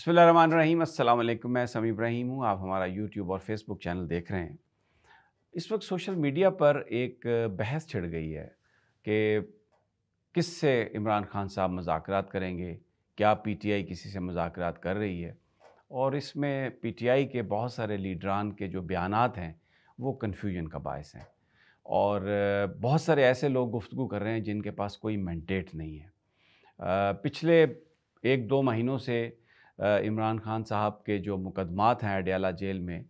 بسم اللہ الرحمن الرحیم السلام علیکم میں سمی ابراہیم ہوں آپ ہمارا یوٹیوب اور فیس بک چینل دیکھ رہے ہیں اس وقت سوشل میڈیا پر ایک بحث چھڑ گئی ہے کہ کس سے عمران خان صاحب مذاکرات کریں گے کیا پی ٹی آئی کسی سے مذاکرات کر رہی ہے اور اس میں پی ٹی آئی کے بہت سارے لیڈران کے جو بیانات ہیں وہ کنفیوژن کا باعث ہیں اور بہت سارے ایسے لوگ گفتگو کر رہے ہیں جن کے پاس کوئی مینڈیٹ نہیں ہے پچھلے ایک دو مہینوں سے عمران خان صاحب کے جو مقدمات ہیں اڈیالہ جیل میں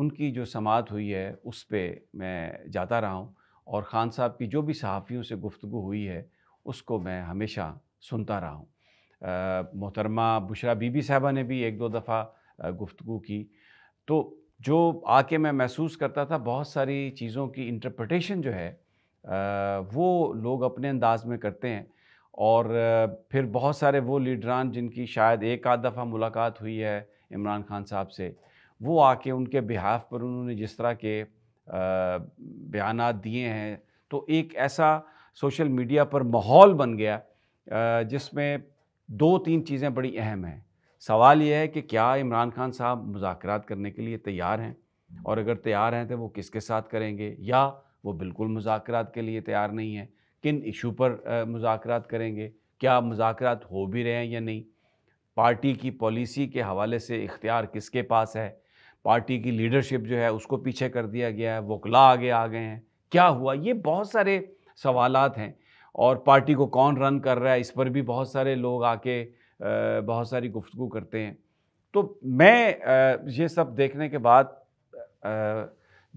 ان کی جو سماعت ہوئی ہے اس پہ میں جاتا رہا ہوں اور خان صاحب کی جو بھی صحافیوں سے گفتگو ہوئی ہے اس کو میں ہمیشہ سنتا رہا ہوں محترمہ بشرا بی بی صاحبہ نے بھی ایک دو دفعہ گفتگو کی تو جو آ کے میں محسوس کرتا تھا بہت ساری چیزوں کی انٹرپریٹیشن جو ہے وہ لوگ اپنے انداز میں کرتے ہیں اور پھر بہت سارے وہ لیڈران جن کی شاید ایک آدھ دفعہ ملاقات ہوئی ہے عمران خان صاحب سے وہ آ کے ان کے بحاف پر انہوں نے جس طرح کے بیانات دیے ہیں تو ایک ایسا سوشل میڈیا پر ماحول بن گیا جس میں دو تین چیزیں بڑی اہم ہیں سوال یہ ہے کہ کیا عمران خان صاحب مذاکرات کرنے کے لیے تیار ہیں اور اگر تیار ہیں تو وہ کس کے ساتھ کریں گے یا وہ بالکل مذاکرات کے لیے تیار نہیں ہیں کن ایشو پر مذاکرات کریں گے کیا مذاکرات ہو بھی رہے ہیں یا نہیں پارٹی کی پالیسی کے حوالے سے اختیار کس کے پاس ہے پارٹی کی لیڈرشپ جو ہے اس کو پیچھے کر دیا گیا ہے وہ کلا آگے آ گئے ہیں کیا ہوا یہ بہت سارے سوالات ہیں اور پارٹی کو کون رن کر رہا ہے اس پر بھی بہت سارے لوگ آ کے بہت ساری گفتگو کرتے ہیں تو میں یہ سب دیکھنے کے بعد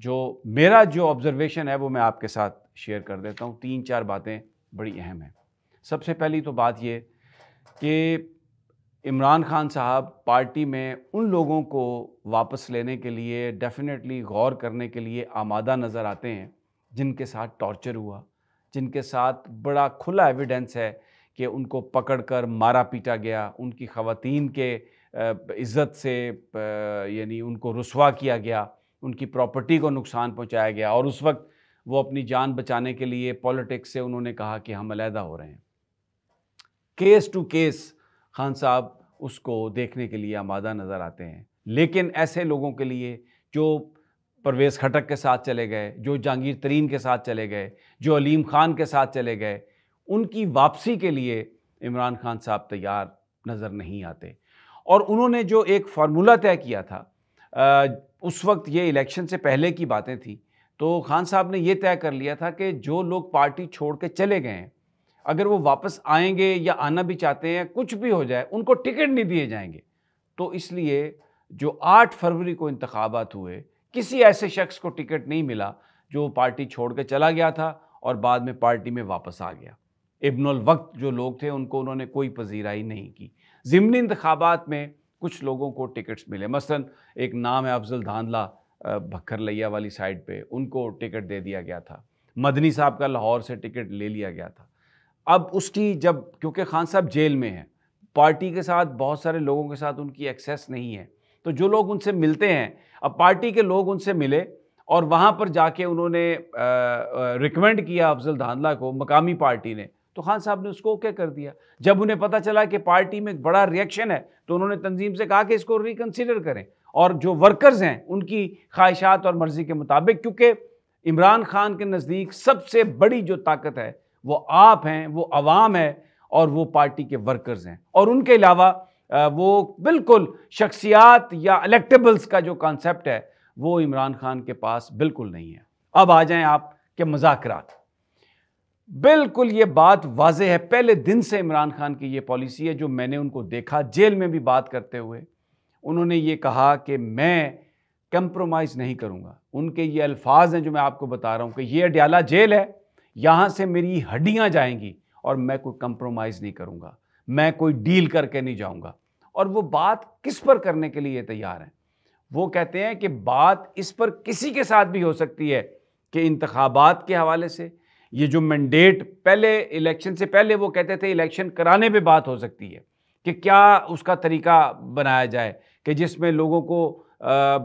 جو میرا جو آبزرویشن ہے وہ میں آپ کے ساتھ شیئر کر دیتا ہوں تین چار باتیں بڑی اہم ہیں سب سے پہلی تو بات یہ کہ عمران خان صاحب پارٹی میں ان لوگوں کو واپس لینے کے لیے ڈیفینیٹلی غور کرنے کے لیے آمادہ نظر آتے ہیں جن کے ساتھ ٹارچر ہوا جن کے ساتھ بڑا کھلا ایویڈنس ہے کہ ان کو پکڑ کر مارا پیٹا گیا ان کی خواتین کے عزت سے یعنی ان کو رسوا کیا گیا ان کی پراپرٹی کو نقصان پہنچایا گیا اور اس وقت وہ اپنی جان بچانے کے لیے پالیٹکس سے انہوں نے کہا کہ ہم علیحدہ ہو رہے ہیں کیس ٹو کیس خان صاحب اس کو دیکھنے کے لیے آمادہ نظر آتے ہیں لیکن ایسے لوگوں کے لیے جو پرویز کھٹک کے ساتھ چلے گئے جو جہانگیر ترین کے ساتھ چلے گئے جو علیم خان کے ساتھ چلے گئے ان کی واپسی کے لیے عمران خان صاحب تیار نظر نہیں آتے اور انہوں نے جو ایک فارمولہ طے کیا تھا اس وقت یہ الیکشن سے پہلے کی باتیں تھیں تو خان صاحب نے یہ طے کر لیا تھا کہ جو لوگ پارٹی چھوڑ کے چلے گئے ہیں اگر وہ واپس آئیں گے یا آنا بھی چاہتے ہیں کچھ بھی ہو جائے ان کو ٹکٹ نہیں دیے جائیں گے تو اس لیے جو آٹھ فروری کو انتخابات ہوئے کسی ایسے شخص کو ٹکٹ نہیں ملا جو پارٹی چھوڑ کے چلا گیا تھا اور بعد میں پارٹی میں واپس آ گیا ابن الوقت جو لوگ تھے ان کو انہوں نے کوئی پذیرائی نہیں کی ضمنی انتخابات میں کچھ لوگوں کو ٹکٹس ملے مثلا ایک نام ہے افضل دھاندلہ لیا والی سائڈ پہ ان کو ٹکٹ دے دیا گیا تھا مدنی صاحب کا لاہور سے ٹکٹ لے لیا گیا تھا اب اس کی جب کیونکہ خان صاحب جیل میں ہیں پارٹی کے ساتھ بہت سارے لوگوں کے ساتھ ان کی ایکسیس نہیں ہے تو جو لوگ ان سے ملتے ہیں اب پارٹی کے لوگ ان سے ملے اور وہاں پر جا کے انہوں نے ریکمینڈ کیا افضل دھاندلہ کو مقامی پارٹی نے تو خان صاحب نے اس کو اوکے کر دیا جب انہیں پتا چلا کہ پارٹی میں ایک بڑا ریئیکشن ہے تو انہوں نے تنظیم سے کہا کہ اس کو ریکنسیڈر کریں اور جو ورکرز ہیں ان کی خواہشات اور مرضی کے مطابق کیونکہ عمران خان کے نزدیک سب سے بڑی جو طاقت ہے وہ آپ ہیں وہ عوام ہے اور وہ پارٹی کے ورکرز ہیں اور ان کے علاوہ وہ بالکل شخصیات یا الیکٹیبلز کا جو کانسیپٹ ہے وہ عمران خان کے پاس بالکل نہیں ہے اب آ جائیں آپ کے مذاکرات بالکل یہ بات واضح ہے پہلے دن سے عمران خان کی یہ پالیسی ہے جو میں نے ان کو دیکھا جیل میں بھی بات کرتے ہوئے انہوں نے یہ کہا کہ میں کمپرومائز نہیں کروں گا ان کے یہ الفاظ ہیں جو میں آپ کو بتا رہا ہوں کہ یہ اڈیالہ جیل ہے یہاں سے میری ہڈیاں جائیں گی اور میں کوئی کمپرومائز نہیں کروں گا میں کوئی ڈیل کر کے نہیں جاؤں گا اور وہ بات کس پر کرنے کے لیے تیار ہیں وہ کہتے ہیں کہ بات اس پر کسی کے ساتھ بھی ہو سکتی ہے کہ انتخابات کے حوالے سے یہ جو مینڈیٹ پہلے الیکشن سے پہلے وہ کہتے تھے الیکشن کرانے پہ بات ہو سکتی ہے کہ کیا اس کا طریقہ بنایا جائے کہ جس میں لوگوں کو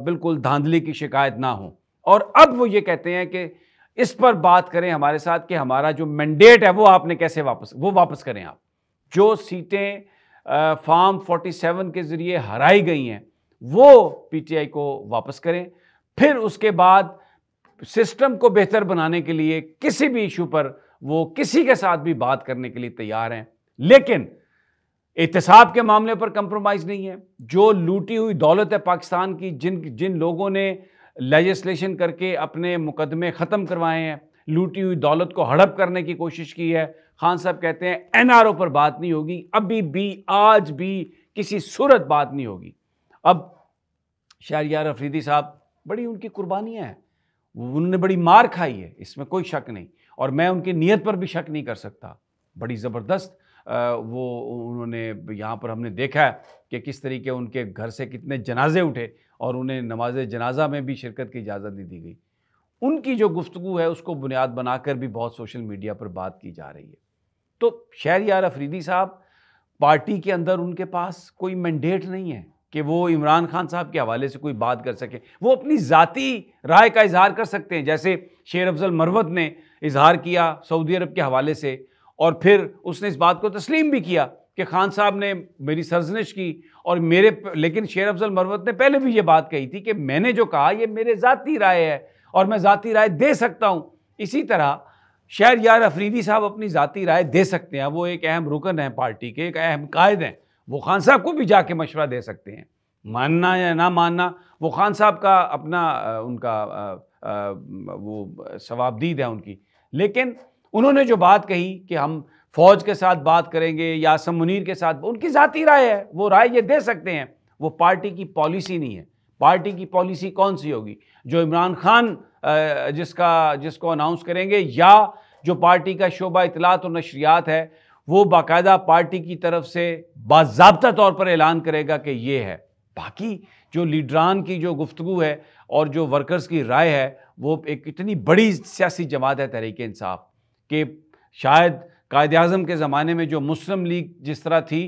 بالکل دھاندلی کی شکایت نہ ہو اور اب وہ یہ کہتے ہیں کہ اس پر بات کریں ہمارے ساتھ کہ ہمارا جو مینڈیٹ ہے وہ آپ نے کیسے واپس وہ واپس کریں آپ جو سیٹیں فارم فورٹی سیون کے ذریعے ہرائی گئی ہیں وہ پی ٹی آئی کو واپس کریں پھر اس کے بعد سسٹم کو بہتر بنانے کے لیے کسی بھی ایشو پر وہ کسی کے ساتھ بھی بات کرنے کے لیے تیار ہیں لیکن احتساب کے معاملے پر کمپرومائز نہیں ہے جو لوٹی ہوئی دولت ہے پاکستان کی جن جن لوگوں نے لیجسلیشن کر کے اپنے مقدمے ختم کروائے ہیں لوٹی ہوئی دولت کو ہڑپ کرنے کی کوشش کی ہے خان صاحب کہتے ہیں این آر او پر بات نہیں ہوگی ابھی بھی آج بھی کسی صورت بات نہیں ہوگی اب یار افریدی صاحب بڑی ان کی قربانیاں ہیں انہوں نے بڑی مار کھائی ہے اس میں کوئی شک نہیں اور میں ان کی نیت پر بھی شک نہیں کر سکتا بڑی زبردست وہ انہوں نے یہاں پر ہم نے دیکھا ہے کہ کس طریقے ان کے گھر سے کتنے جنازے اٹھے اور انہیں نماز جنازہ میں بھی شرکت کی اجازت نہیں دی گئی ان کی جو گفتگو ہے اس کو بنیاد بنا کر بھی بہت سوشل میڈیا پر بات کی جا رہی ہے تو شہر یار افریدی صاحب پارٹی کے اندر ان کے پاس کوئی مینڈیٹ نہیں ہے کہ وہ عمران خان صاحب کے حوالے سے کوئی بات کر سکے وہ اپنی ذاتی رائے کا اظہار کر سکتے ہیں جیسے شیر افضل مروت نے اظہار کیا سعودی عرب کے حوالے سے اور پھر اس نے اس بات کو تسلیم بھی کیا کہ خان صاحب نے میری سرزنش کی اور میرے لیکن شیر افضل مروت نے پہلے بھی یہ بات کہی تھی کہ میں نے جو کہا یہ میرے ذاتی رائے ہے اور میں ذاتی رائے دے سکتا ہوں اسی طرح شہر یار افریدی صاحب اپنی ذاتی رائے دے سکتے ہیں وہ ایک اہم رکن ہیں پارٹی کے ایک اہم قائد ہیں وہ خان صاحب کو بھی جا کے مشورہ دے سکتے ہیں ماننا یا نہ ماننا وہ خان صاحب کا اپنا ان کا وہ ثوابدید ہے ان کی لیکن انہوں نے جو بات کہی کہ ہم فوج کے ساتھ بات کریں گے یا سم منیر کے ساتھ ان کی ذاتی رائے ہے وہ رائے یہ دے سکتے ہیں وہ پارٹی کی پالیسی نہیں ہے پارٹی کی پالیسی کون سی ہوگی جو عمران خان جس کا جس کو اناؤنس کریں گے یا جو پارٹی کا شعبہ اطلاعات اور نشریات ہے وہ باقاعدہ پارٹی کی طرف سے باضابطہ طور پر اعلان کرے گا کہ یہ ہے باقی جو لیڈران کی جو گفتگو ہے اور جو ورکرز کی رائے ہے وہ ایک اتنی بڑی سیاسی جماعت ہے تحریک انصاف کہ شاید قائد اعظم کے زمانے میں جو مسلم لیگ جس طرح تھی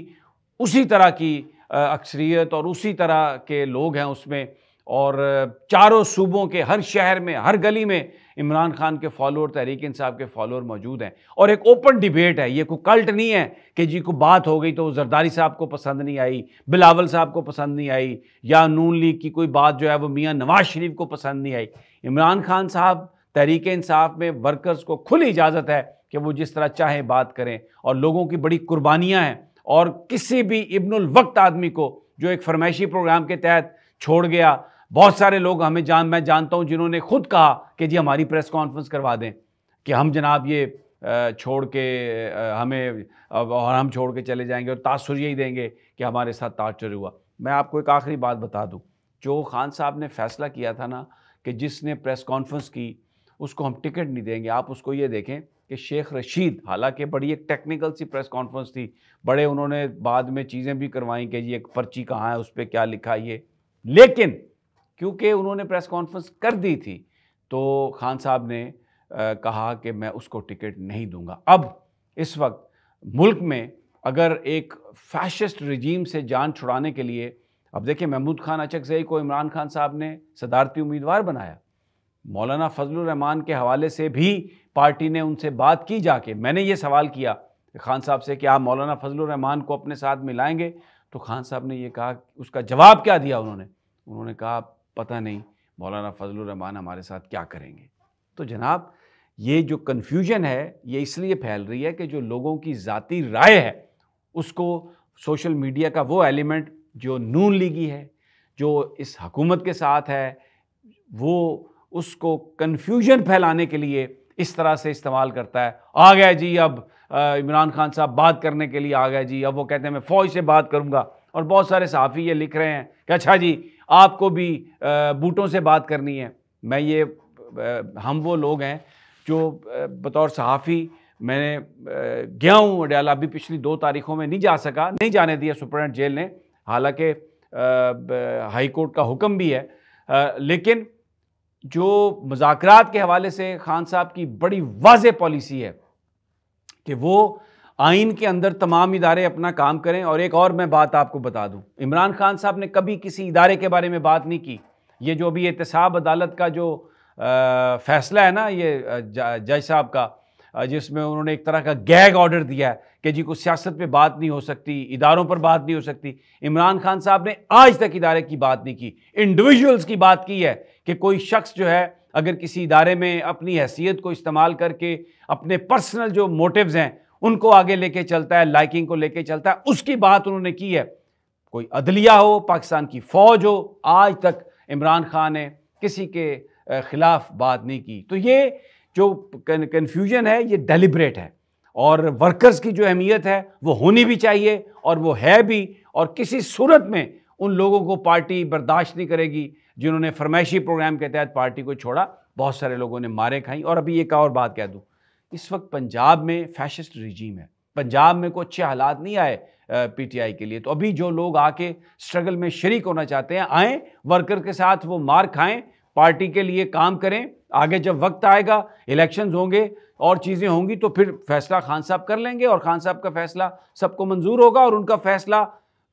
اسی طرح کی اکثریت اور اسی طرح کے لوگ ہیں اس میں اور چاروں صوبوں کے ہر شہر میں ہر گلی میں عمران خان کے فالوور تحریک ان صاحب کے فالوور موجود ہیں اور ایک اوپن ڈیبیٹ ہے یہ کوئی کلٹ نہیں ہے کہ جی کو بات ہو گئی تو زرداری صاحب کو پسند نہیں آئی بلاول صاحب کو پسند نہیں آئی یا نون لیگ کی کوئی بات جو ہے وہ میاں نواز شریف کو پسند نہیں آئی عمران خان صاحب تحریک انصاف میں ورکرز کو کھل اجازت ہے کہ وہ جس طرح چاہیں بات کریں اور لوگوں کی بڑی قربانیاں ہیں اور کسی بھی ابن الوقت آدمی کو جو ایک فرمائشی پروگرام کے تحت چھوڑ گیا بہت سارے لوگ ہمیں جان میں جانتا ہوں جنہوں نے خود کہا کہ جی ہماری پریس کانفرنس کروا دیں کہ ہم جناب یہ چھوڑ کے ہمیں اور ہم چھوڑ کے چلے جائیں گے اور تاثر یہی دیں گے کہ ہمارے ساتھ تاثر ہوا میں آپ کو ایک آخری بات بتا دوں جو خان صاحب نے فیصلہ کیا تھا نا کہ جس نے پریس کانفرنس کی اس کو ہم ٹکٹ نہیں دیں گے آپ اس کو یہ دیکھیں کہ شیخ رشید حالانکہ بڑی ایک ٹیکنیکل سی پریس کانفرنس تھی بڑے انہوں نے بعد میں چیزیں بھی کروائیں کہ جی ایک پرچی کہاں ہے اس پہ کیا لکھا یہ لیکن کیونکہ انہوں نے پریس کانفرنس کر دی تھی تو خان صاحب نے کہا کہ میں اس کو ٹکٹ نہیں دوں گا اب اس وقت ملک میں اگر ایک فیشسٹ رجیم سے جان چھڑانے کے لیے اب دیکھیں محمود خان اچک زئی کو عمران خان صاحب نے صدارتی امیدوار بنایا مولانا فضل الرحمان کے حوالے سے بھی پارٹی نے ان سے بات کی جا کے میں نے یہ سوال کیا کہ خان صاحب سے کہ آپ مولانا فضل الرحمان کو اپنے ساتھ ملائیں گے تو خان صاحب نے یہ کہا اس کا جواب کیا دیا انہوں نے انہوں نے کہا پتہ نہیں مولانا فضل الرحمان ہمارے ساتھ کیا کریں گے تو جناب یہ جو کنفیوژن ہے یہ اس لیے پھیل رہی ہے کہ جو لوگوں کی ذاتی رائے ہے اس کو سوشل میڈیا کا وہ ایلیمنٹ جو نون لیگی ہے جو اس حکومت کے ساتھ ہے وہ اس کو کنفیوژن پھیلانے کے لیے اس طرح سے استعمال کرتا ہے آ گیا جی اب عمران خان صاحب بات کرنے کے لیے آ گیا جی اب وہ کہتے ہیں میں فوج سے بات کروں گا اور بہت سارے صحافی یہ لکھ رہے ہیں کہ اچھا جی آپ کو بھی بوٹوں سے بات کرنی ہے میں یہ ہم وہ لوگ ہیں جو بطور صحافی میں نے گیا ہوں اڈیالہ ابھی پچھلی دو تاریخوں میں نہیں جا سکا نہیں جانے دیا سپرنٹ جیل نے حالانکہ ہائی کورٹ کا حکم بھی ہے لیکن جو مذاکرات کے حوالے سے خان صاحب کی بڑی واضح پالیسی ہے کہ وہ آئین کے اندر تمام ادارے اپنا کام کریں اور ایک اور میں بات آپ کو بتا دوں عمران خان صاحب نے کبھی کسی ادارے کے بارے میں بات نہیں کی یہ جو ابھی احتساب عدالت کا جو فیصلہ ہے نا یہ جج صاحب کا جس میں انہوں نے ایک طرح کا گیگ آرڈر دیا ہے کہ جی کو سیاست پہ بات نہیں ہو سکتی اداروں پر بات نہیں ہو سکتی عمران خان صاحب نے آج تک ادارے کی بات نہیں کی انڈیویجولز کی بات کی ہے کہ کوئی شخص جو ہے اگر کسی ادارے میں اپنی حیثیت کو استعمال کر کے اپنے پرسنل جو موٹیوز ہیں ان کو آگے لے کے چلتا ہے لائکنگ کو لے کے چلتا ہے اس کی بات انہوں نے کی ہے کوئی عدلیہ ہو پاکستان کی فوج ہو آج تک عمران خان نے کسی کے خلاف بات نہیں کی تو یہ جو کنفیوژن ہے یہ ڈیلیبریٹ ہے اور ورکرز کی جو اہمیت ہے وہ ہونی بھی چاہیے اور وہ ہے بھی اور کسی صورت میں ان لوگوں کو پارٹی برداشت نہیں کرے گی جنہوں نے فرمائشی پروگرام کے تحت پارٹی کو چھوڑا بہت سارے لوگوں نے مارے کھائیں اور ابھی ایک اور بات کہہ دوں اس وقت پنجاب میں فیشسٹ ریجیم ہے پنجاب میں کوئی اچھے حالات نہیں آئے پی ٹی آئی کے لیے تو ابھی جو لوگ آ کے سٹرگل میں شریک ہونا چاہتے ہیں آئیں ورکر کے ساتھ وہ مار کھائیں پارٹی کے لیے کام کریں آگے جب وقت آئے گا الیکشنز ہوں گے اور چیزیں ہوں گی تو پھر فیصلہ خان صاحب کر لیں گے اور خان صاحب کا فیصلہ سب کو منظور ہوگا اور ان کا فیصلہ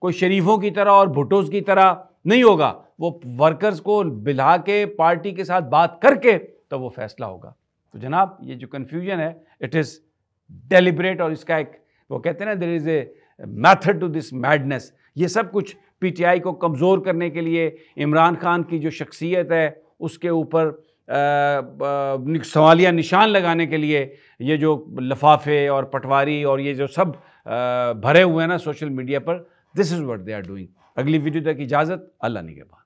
کوئی شریفوں کی طرح اور بھٹوز کی طرح نہیں ہوگا وہ ورکرز کو بلا کے پارٹی کے ساتھ بات کر کے تو وہ فیصلہ ہوگا تو جناب یہ جو کنفیوژن ہے اٹ از ڈیلیبریٹ اور اس کا ایک وہ کہتے ہیں نا there is a method to this madness یہ سب کچھ پی ٹی آئی کو کمزور کرنے کے لیے عمران خان کی جو شخصیت ہے اس کے اوپر سوالیہ نشان لگانے کے لیے یہ جو لفافے اور پٹواری اور یہ جو سب بھرے ہوئے ہیں نا سوشل میڈیا پر this is what they are doing اگلی ویڈیو تک اجازت اللہ کے بعد